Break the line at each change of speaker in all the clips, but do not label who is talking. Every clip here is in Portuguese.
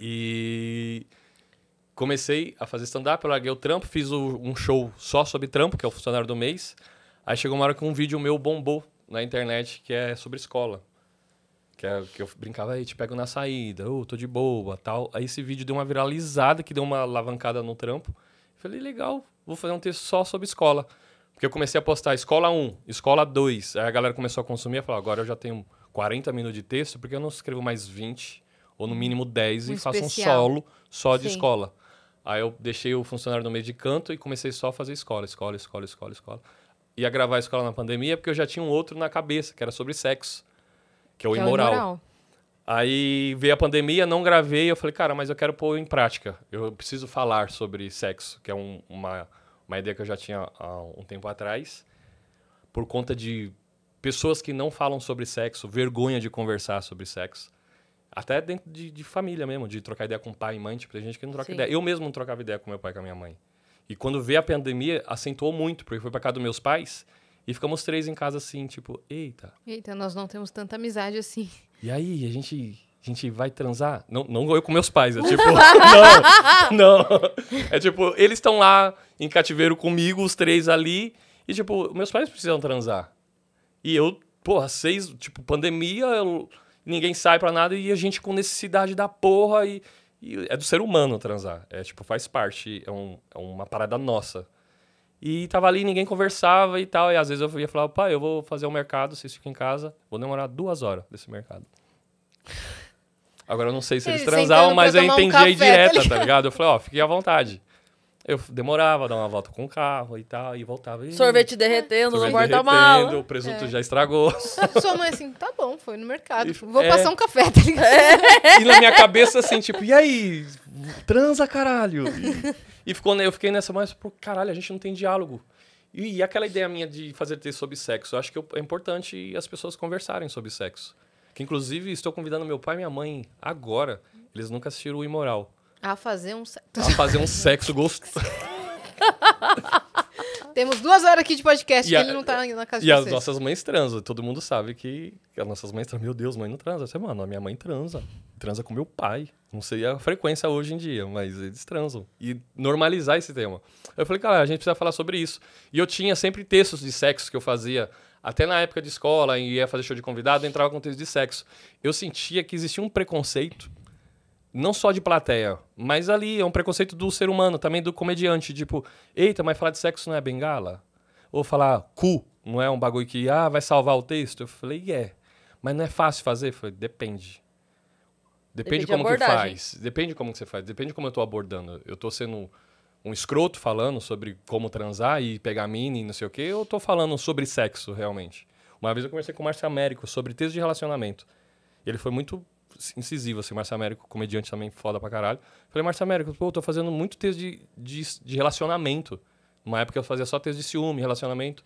E comecei a fazer stand-up, larguei o trampo, fiz o, um show só sobre trampo, que é o funcionário do mês. Aí chegou uma hora que um vídeo meu bombou na internet, que é sobre escola. Que, é, que eu brincava, aí te pego na saída, eu oh, tô de boa, tal. Aí esse vídeo deu uma viralizada, que deu uma alavancada no trampo. Falei, legal, vou fazer um texto só sobre escola. Porque eu comecei a postar escola 1, escola 2. Aí a galera começou a consumir e falou, agora eu já tenho 40 minutos de texto, porque eu não escrevo mais 20 ou no mínimo 10 um e faça um solo só de Sim. escola. Aí eu deixei o funcionário no meio de canto e comecei só a fazer escola, escola, escola, escola, escola. Ia gravar a escola na pandemia porque eu já tinha um outro na cabeça, que era sobre sexo, que é o que imoral. É o imoral. Aí veio a pandemia, não gravei, eu falei, cara, mas eu quero pôr em prática. Eu preciso falar sobre sexo, que é um, uma, uma ideia que eu já tinha há um tempo atrás, por conta de pessoas que não falam sobre sexo, vergonha de conversar sobre sexo. Até dentro de, de, família mesmo, de trocar ideia com pai e mãe, tipo, tem gente que não troca Sim. ideia. Eu mesmo não trocava ideia com meu pai e com a minha mãe. E quando veio a pandemia, acentuou muito, porque foi para casa dos meus pais e ficamos três em casa assim, tipo, eita. Eita, nós não temos tanta amizade assim. E aí, a gente a gente vai transar? Não, não eu com meus pais, é tipo, não, não. É tipo, eles estão lá em cativeiro comigo, os três ali, e tipo, meus pais precisam transar. E eu, porra, seis, tipo, pandemia, eu ninguém sai para nada e a gente com necessidade da porra e, e, é do ser humano transar. É tipo, faz parte, é, um, é uma parada nossa. E tava ali, ninguém conversava e tal. E às vezes eu ia falar, pai, eu vou fazer o um mercado, vocês ficam em casa. Vou demorar duas horas desse mercado. Agora eu não sei se eles, transavam, mas eu entendi um café, a tá dieta, tá ligado? tá ligado? Eu falei, ó, oh, fique à vontade. Eu demorava, dar uma volta com o carro e tal, e voltava. E... Sorvete derretendo no porta-mala. O presunto é. já estragou. Sua mãe assim, tá bom, foi no mercado. vou é... passar um café, tá ligado? É. E na minha cabeça, assim, tipo, e aí? Transa, caralho. E, e ficou, né, eu fiquei nessa, mas, por caralho, a gente não tem diálogo. E, e aquela ideia minha de fazer texto sobre sexo, eu acho que é importante as pessoas conversarem sobre sexo. Que, inclusive, estou convidando meu pai e minha mãe agora. Eles nunca assistiram o Imoral. A fazer um sexo. A fazer um sexo gostoso. Temos duas horas aqui de podcast e a, ele não tá na casa e de E as nossas mães transam. Todo mundo sabe que as nossas mães transam. Meu Deus, mãe não transa. Você, mano, a minha mãe transa. Transa com meu pai. Não sei a frequência hoje em dia, mas eles transam. E normalizar esse tema. Eu falei, cara, a gente precisa falar sobre isso. E eu tinha sempre textos de sexo que eu fazia. Até na época de escola, ia fazer show de convidado, entrava com texto de sexo. Eu sentia que existia um preconceito não só de plateia, mas ali é um preconceito do ser humano, também do comediante. Tipo, eita, mas falar de sexo não é bengala? Ou falar cu não é um bagulho que ah, vai salvar o texto? Eu falei, é. Yeah. Mas não é fácil fazer? Eu falei, depende. Depende, depende como que faz. Depende como que você faz. Depende como eu tô abordando. Eu tô sendo um escroto falando sobre como transar e pegar mini e não sei o quê, eu tô falando sobre sexo, realmente. Uma vez eu conversei com o Márcio Américo sobre texto de relacionamento. Ele foi muito incisivo, assim, Marcelo Américo, comediante também foda pra caralho. Falei, Marcelo Américo, pô, eu tô fazendo muito texto de, de, de relacionamento. Uma época eu fazia só texto de ciúme, relacionamento.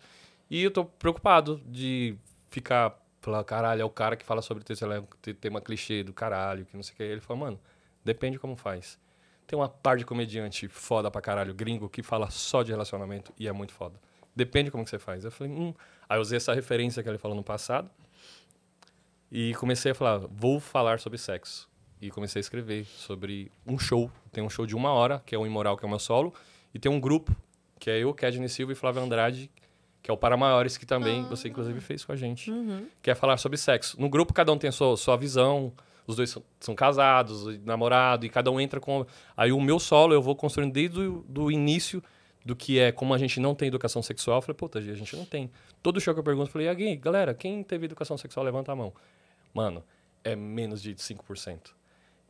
E eu tô preocupado de ficar, falar, caralho, é o cara que fala sobre texto, é tem uma clichê do caralho, que não sei o que. Ele falou, mano, depende como faz. Tem uma par de comediante foda pra caralho, gringo, que fala só de relacionamento e é muito foda. Depende como que você faz. Eu falei, hum. Aí eu usei essa referência que ele falou no passado. E comecei a falar, vou falar sobre sexo. E comecei a escrever sobre um show. Tem um show de uma hora, que é o Imoral, que é o meu solo. E tem um grupo, que é eu, Kedney Silva e Flávio Andrade, que é o Para Maiores, que também ah. você, inclusive, fez com a gente. Uhum. Que é falar sobre sexo. No grupo, cada um tem a sua, sua visão. Os dois são, são casados, namorado, e cada um entra com... Aí o meu solo eu vou construindo desde o do início do que é como a gente não tem educação sexual. Eu falei, puta, a gente não tem. Todo show que eu pergunto, eu falei, alguém? galera, quem teve educação sexual, levanta a mão. Mano, é menos de 5%.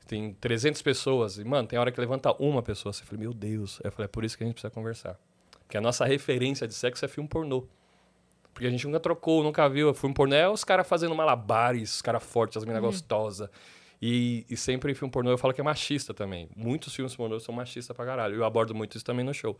Tem 300 pessoas e, mano, tem hora que levanta uma pessoa. Você fala, meu Deus. Eu falei, é por isso que a gente precisa conversar. Porque a nossa referência de sexo é filme pornô. Porque a gente nunca trocou, nunca viu. Filme pornô é os caras fazendo malabares, os caras fortes, as meninas uhum. gostosas. E, e sempre em filme pornô eu falo que é machista também. Muitos filmes pornô são machistas pra caralho. Eu abordo muito isso também no show.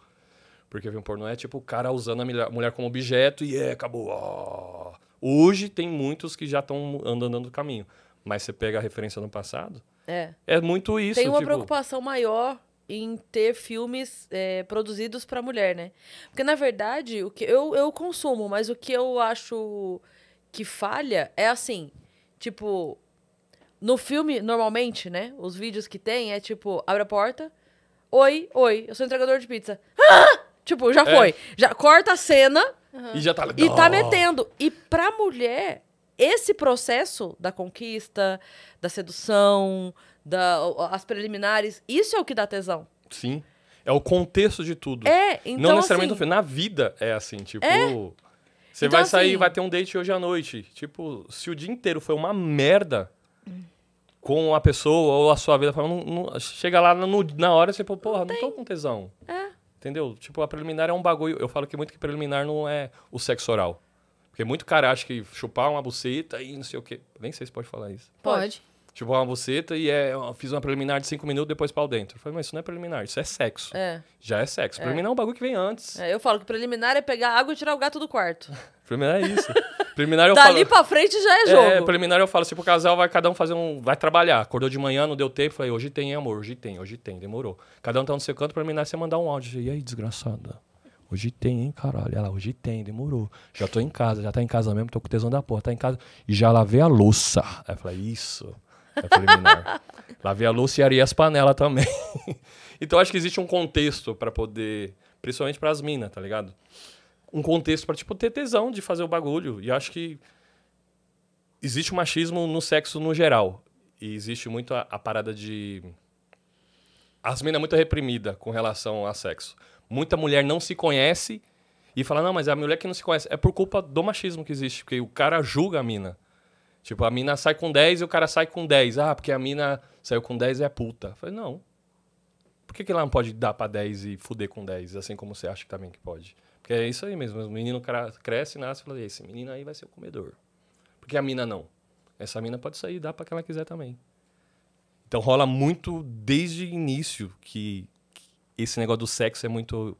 Porque um pornô é tipo o cara usando a mulher, mulher como objeto e é, acabou. Oh. Hoje tem muitos que já estão andando no caminho. Mas você pega a referência no passado. É. É muito isso. Tem uma tipo... preocupação maior em ter filmes é, produzidos para mulher, né? Porque, na verdade, o que eu, eu consumo, mas o que eu acho que falha é assim: tipo, no filme, normalmente, né? Os vídeos que tem é tipo, abre a porta. Oi, oi, eu sou entregador de pizza. Ah! Tipo, já é. foi. Já corta a cena uhum. e já tá E tá metendo. E pra mulher, esse processo da conquista, da sedução, da, as preliminares, isso é o que dá tesão. Sim. É o contexto de tudo. É, então. Não necessariamente assim, na vida é assim, tipo. É? Você então, vai sair, assim, vai ter um date hoje à noite. Tipo, se o dia inteiro foi uma merda com a pessoa ou a sua vida, não, não, chega lá no, na hora e você fala, porra, não, não tô com tesão. É. Entendeu? Tipo, a preliminar é um bagulho. Eu falo que muito que preliminar não é o sexo oral. Porque muito cara acha que chupar uma buceta e não sei o quê. Nem sei se pode falar isso. Pode. Tipo, uma buceta e é, fiz uma preliminar de cinco minutos, depois pau dentro. Eu falei, mas isso não é preliminar, isso é sexo. É. Já é sexo. É. Preliminar é um bagulho que vem antes. É, eu falo que preliminar é pegar água e tirar o gato do quarto. preliminar é isso. Preliminar eu Dali falo... Dali pra frente já é, é jogo. É, preliminar eu falo assim, pro casal vai cada um fazer um... Vai trabalhar. Acordou de manhã, não deu tempo. Falei, hoje tem, hein, amor? Hoje tem, hoje tem. Demorou. Cada um tá no seu canto, preliminar você mandar um áudio. E aí, desgraçada? Hoje tem, hein, caralho? Ela, hoje tem, demorou. Já tô em casa, já tá em casa mesmo, tô com tesão da porra, tá em casa. E já lavei a louça. Aí eu falei, isso da preliminar. Lavei a louça e areia as panelas também. então acho que existe um contexto para poder, principalmente para as minas, tá ligado? Um contexto para tipo ter tesão de fazer o bagulho. E acho que existe o machismo no sexo no geral. E existe muito a, a parada de as minas muito reprimida com relação a sexo. Muita mulher não se conhece e fala: "Não, mas é a mulher que não se conhece". É por culpa do machismo que existe, porque o cara julga a mina. Tipo, a mina sai com 10 e o cara sai com 10. Ah, porque a mina saiu com 10 e é puta. Eu falei, não. Por que, que ela não pode dar pra 10 e fuder com 10, assim como você acha também que pode? Porque é isso aí mesmo. O menino cresce, nasce e fala, esse menino aí vai ser o comedor. Porque a mina não. Essa mina pode sair e dar pra quem ela quiser também. Então rola muito desde o início que, que esse negócio do sexo é muito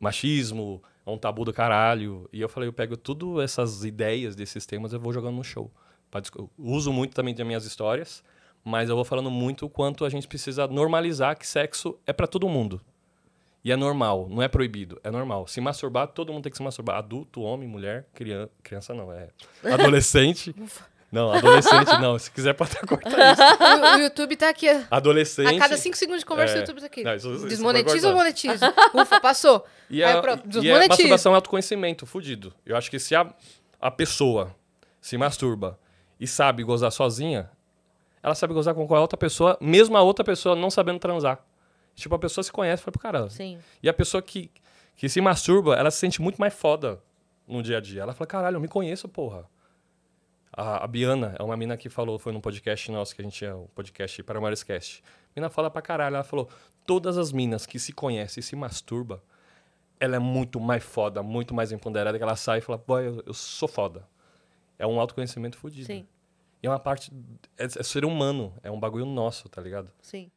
machismo, é um tabu do caralho. E eu falei, eu pego tudo essas ideias desses temas e vou jogando no show. Ah, eu uso muito também das minhas histórias, mas eu vou falando muito o quanto a gente precisa normalizar que sexo é para todo mundo. E é normal, não é proibido, é normal. Se masturbar, todo mundo tem que se masturbar. Adulto, homem, mulher, criança, criança não, é adolescente. Não, adolescente não. Se quiser pode cortar isso. O, YouTube tá aqui. Adolescente. A cada 5 segundos de conversa, é... o YouTube tá aqui. Não, isso, isso Desmonetiza ou monetiza? Ufa, passou.
E, é a, e é a masturbação
é autoconhecimento, fudido. Eu acho que se a, a pessoa se masturba e sabe gozar sozinha, ela sabe gozar com qualquer outra pessoa, mesmo a outra pessoa não sabendo transar. Tipo, a pessoa se conhece e fala pro caralho. Sim. E a pessoa que, que se masturba, ela se sente muito mais foda no dia a dia. Ela fala, caralho, eu me conheço, porra. A, a Biana é uma mina que falou, foi num podcast nosso que a gente tinha, um podcast para Maiores Cast. mina fala pra caralho, ela falou, todas as minas que se conhecem e se masturba, ela é muito mais foda, muito mais empoderada, que ela sai e fala, boy, eu, eu sou foda. É um autoconhecimento fodido. Sim. E é uma parte. É, é ser humano, é um bagulho nosso, tá ligado?
Sim.